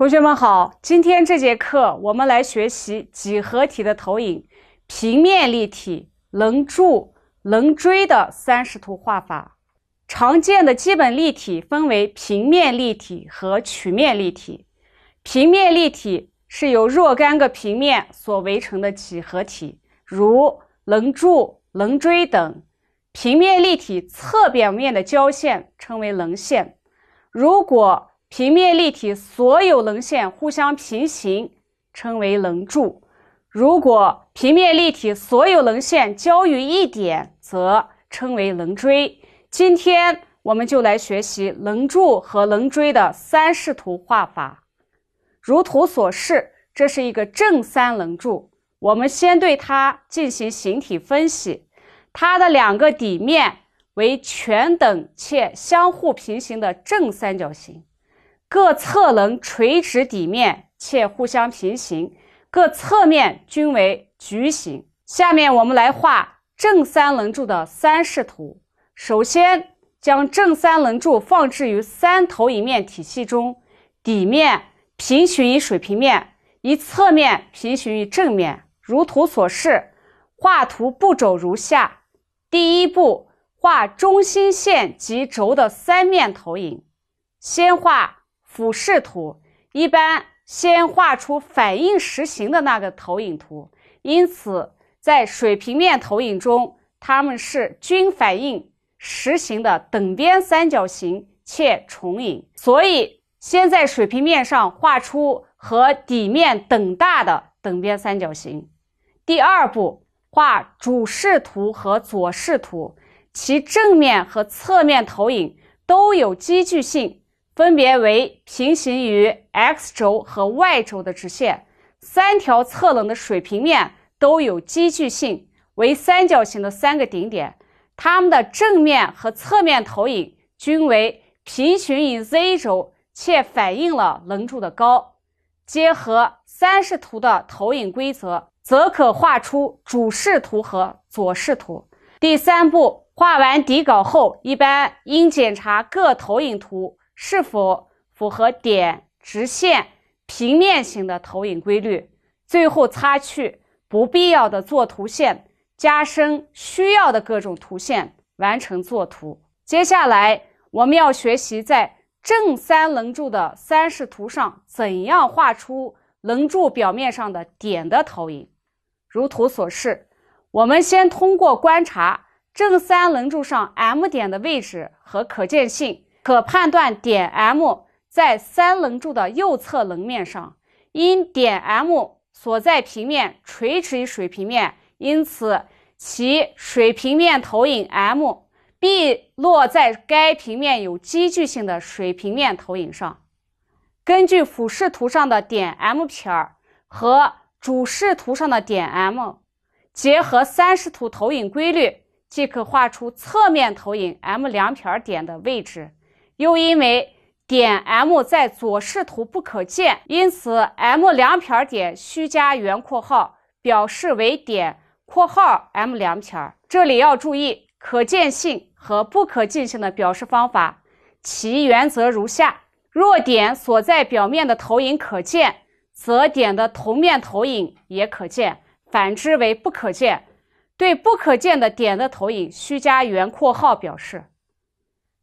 同学们好，今天这节课我们来学习几何体的投影，平面立体、棱柱、棱锥的三视图画法。常见的基本立体分为平面立体和曲面立体。平面立体是由若干个平面所围成的几何体，如棱柱、棱锥等。平面立体侧表面的交线称为棱线。如果平面立体所有棱线互相平行，称为棱柱。如果平面立体所有棱线交于一点，则称为棱锥。今天我们就来学习棱柱和棱锥的三视图画法。如图所示，这是一个正三棱柱。我们先对它进行形体分析，它的两个底面为全等且相互平行的正三角形。各侧棱垂直底面且互相平行，各侧面均为矩形。下面我们来画正三棱柱的三视图。首先，将正三棱柱放置于三投影面体系中，底面平行于水平面，一侧面平行于正面，如图所示。画图步骤如下：第一步，画中心线及轴的三面投影，先画。俯视图一般先画出反映实形的那个投影图，因此在水平面投影中，它们是均反映实形的等边三角形且重影。所以先在水平面上画出和底面等大的等边三角形。第二步画主视图和左视图，其正面和侧面投影都有积聚性。分别为平行于 x 轴和 y 轴的直线，三条侧棱的水平面都有积聚性，为三角形的三个顶点，它们的正面和侧面投影均为平行于 z 轴，且反映了棱柱的高。结合三视图的投影规则，则可画出主视图和左视图。第三步，画完底稿后，一般应检查各投影图。是否符合点、直线、平面形的投影规律？最后擦去不必要的作图线，加深需要的各种图线，完成作图。接下来我们要学习在正三棱柱的三视图上，怎样画出棱柱表面上的点的投影。如图所示，我们先通过观察正三棱柱上 M 点的位置和可见性。可判断点 M 在三棱柱的右侧棱面上，因点 M 所在平面垂直于水平面，因此其水平面投影 M 必落在该平面有积聚性的水平面投影上。根据俯视图上的点 M 撇和主视图上的点 M，结合三视图投影规律，即可画出侧面投影 M 两撇点的位置。又因为点 M 在左视图不可见，因此 M 两撇点需加圆括号，表示为点（括号 M 两撇）。这里要注意可见性和不可见性的表示方法，其原则如下：若点所在表面的投影可见，则点的同面投影也可见；反之为不可见。对不可见的点的投影，需加圆括号表示。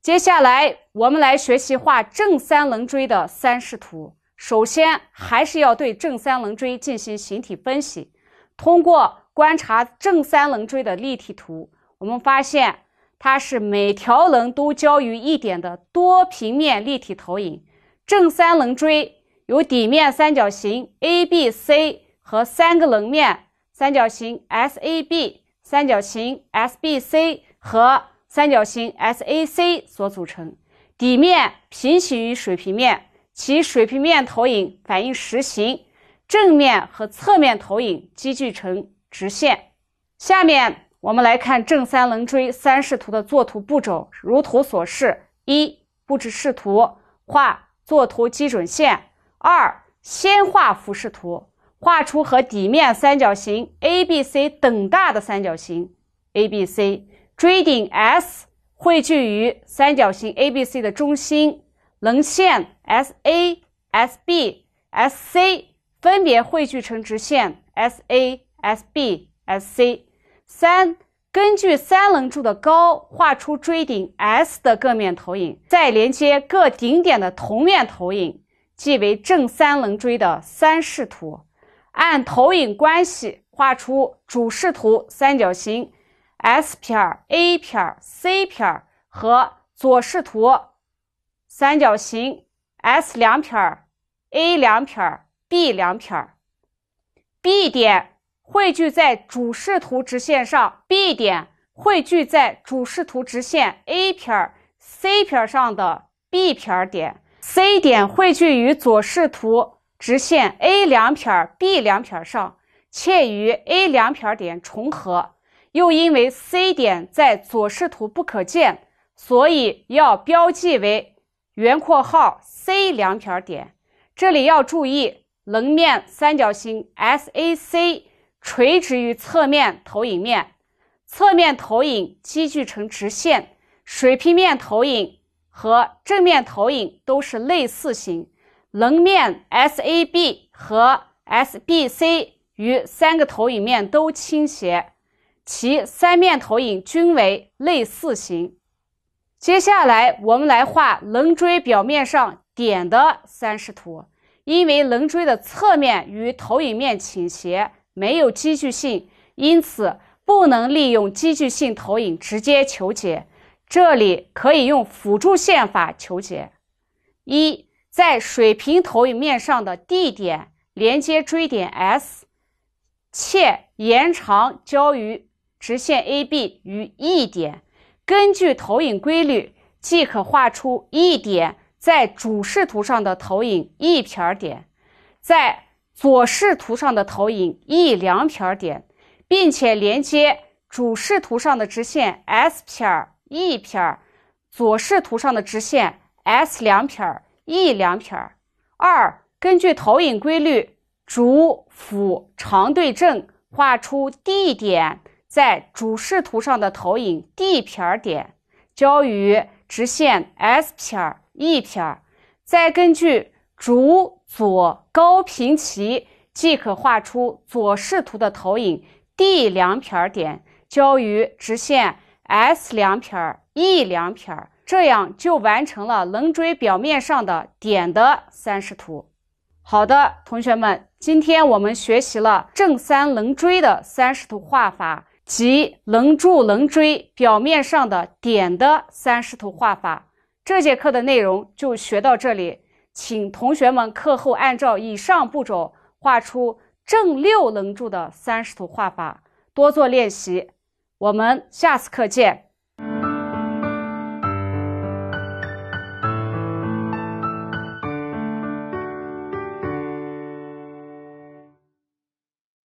接下来，我们来学习画正三棱锥的三视图。首先，还是要对正三棱锥进行形体分析。通过观察正三棱锥的立体图，我们发现它是每条棱都交于一点的多平面立体投影。正三棱锥有底面三角形 ABC 和三个棱面三角形 SAB、三角形 SBC 和。三角形 SAC 所组成，底面平行于水平面，其水平面投影反映实形，正面和侧面投影积聚成直线。下面我们来看正三棱锥三视图的作图步骤，如图所示：一、布置视图画作图基准线；二、先画俯视图，画出和底面三角形 ABC 等大的三角形 ABC。锥顶 S 汇聚于三角形 ABC 的中心，棱线 SA、SB、SC 分别汇聚成直线 SA、SB、SC。三、根据三棱柱的高画出锥顶 S 的各面投影，再连接各顶点的同面投影，即为正三棱锥的三视图。按投影关系画出主视图三角形。S 撇、A 撇、C 撇和左视图三角形 S 两撇、A 两撇、B 两撇，B 点汇聚在主视图直线上，B 点汇聚在主视图直线 A 撇、C 撇上的 B 撇点，C 点汇聚于左视图直线 A 两撇、B 两撇上，且与 A 两撇点重合。又因为 C 点在左视图不可见，所以要标记为圆括号 C 两撇点。这里要注意，棱面三角形 SAC 垂直于侧面投影面，侧面投影积聚成直线；水平面投影和正面投影都是类似形。棱面 SAB 和 SBC 与三个投影面都倾斜。其三面投影均为类似形。接下来，我们来画棱锥表面上点的三视图。因为棱锥的侧面与投影面倾斜，没有积聚性，因此不能利用积聚性投影直接求解。这里可以用辅助线法求解。一，在水平投影面上的 D 点连接锥点 S，且延长交于。直线 AB 与 E 点，根据投影规律，即可画出 E 点在主视图上的投影 E' 点，在左视图上的投影 E 两撇点，并且连接主视图上的直线 S' 撇 E' 撇，左视图上的直线 S 两撇 E 两撇。二、根据投影规律，主辅长对正，画出 D 点。在主视图上的投影 D 撇点交于直线 S 撇 E 撇，再根据主左高平齐，即可画出左视图的投影 D 两撇点交于直线 S 两撇 E 两撇，这样就完成了棱锥表面上的点的三视图。好的，同学们，今天我们学习了正三棱锥的三视图画法。及棱柱、棱锥表面上的点的三视图画法。这节课的内容就学到这里，请同学们课后按照以上步骤画出正六棱柱的三视图画法，多做练习。我们下次课见。